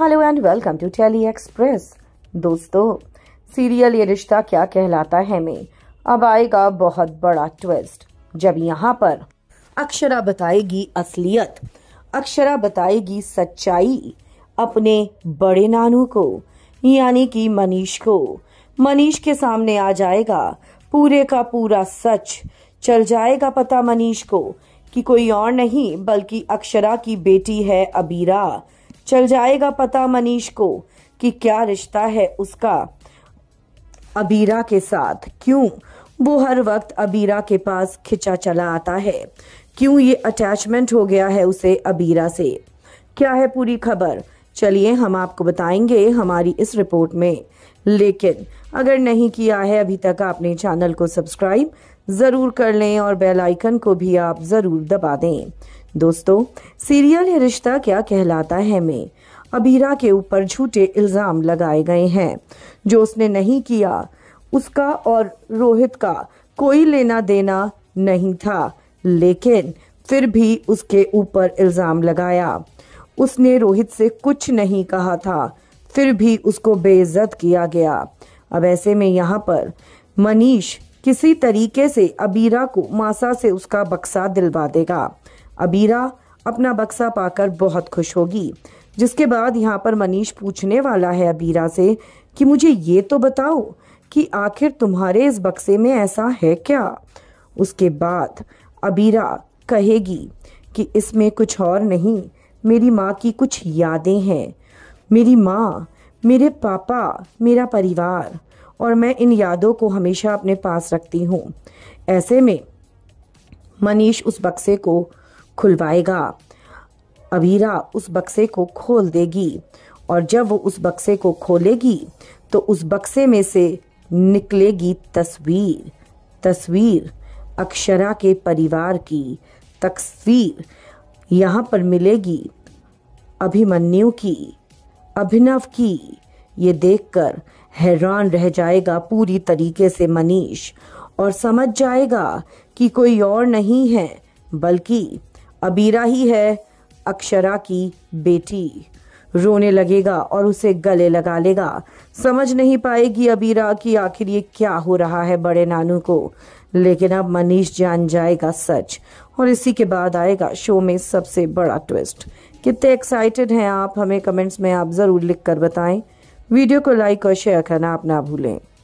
hello and welcome to Telly Express दोस्तों serial Yeh Rishta क्या कहलाता है में अब आएगा बहुत बड़ा ट्विस्ट जब यहाँ पर अक्षरा बताएगी असलियत अक्षरा बताएगी सच्चाई अपने बड़े नानू को यानी कि मनीष को मनीष के सामने आ जाएगा पूरे का पूरा सच चल जाएगा पता मनीष को कि कोई और नहीं बल्कि अक्षरा की बेटी है अबीरा चल जाएगा पता मनीष को कि क्या रिश्ता है उसका अबीरा के साथ क्यों वो हर वक्त अबीरा के पास खिंचा चला आता है क्यों ये अटैचमेंट हो गया है उसे अबीरा से क्या है पूरी खबर चलिए हम आपको बताएंगे हमारी इस रिपोर्ट में लेकिन अगर नहीं किया है अभी तक आपने चैनल को सब्सक्राइब ज़रूर कर लें और बेल आइकन को भी आप ज़रूर दबा दें दोस्तों सीरियल ये रिश्ता क्या कहलाता है में अबीरा के ऊपर झूठे इल्ज़ाम लगाए गए हैं जो उसने नहीं किया उसका और रोहित का कोई लेना देना नहीं था लेकिन फिर भी उसके ऊपर इल्ज़ाम लगाया उसने रोहित से कुछ नहीं कहा था फिर भी उसको बेइज्जत किया गया अब ऐसे में यहाँ पर मनीष किसी तरीके से अबीरा को मासा से उसका बक्सा दिलवा देगा अबीरा अपना बक्सा पाकर बहुत खुश होगी जिसके बाद यहाँ पर मनीष पूछने वाला है अबीरा से कि मुझे ये तो बताओ कि आखिर तुम्हारे इस बक्से में ऐसा है क्या उसके बाद अबीरा कहेगी कि इसमें कुछ और नहीं मेरी माँ की कुछ यादें हैं मेरी माँ मेरे पापा मेरा परिवार और मैं इन यादों को हमेशा अपने पास रखती हूँ ऐसे में मनीष उस बक्से को खुलवाएगा अबीरा उस बक्से को खोल देगी और जब वो उस बक्से को खोलेगी तो उस बक्से में से निकलेगी तस्वीर तस्वीर अक्षरा के परिवार की तस्वीर यहाँ पर मिलेगी अभिमन्यु की अभिनव की ये देखकर हैरान रह जाएगा पूरी तरीके से मनीष और समझ जाएगा कि कोई और नहीं है बल्कि अबीरा ही है अक्षरा की बेटी रोने लगेगा और उसे गले लगा लेगा समझ नहीं पाएगी अबीरा कि आखिर ये क्या हो रहा है बड़े नानू को लेकिन अब मनीष जान जाएगा सच और इसी के बाद आएगा शो में सबसे बड़ा ट्विस्ट कितने एक्साइटेड हैं आप हमें कमेंट्स में आप ज़रूर लिख कर बताएं वीडियो को लाइक और शेयर करना आप ना भूलें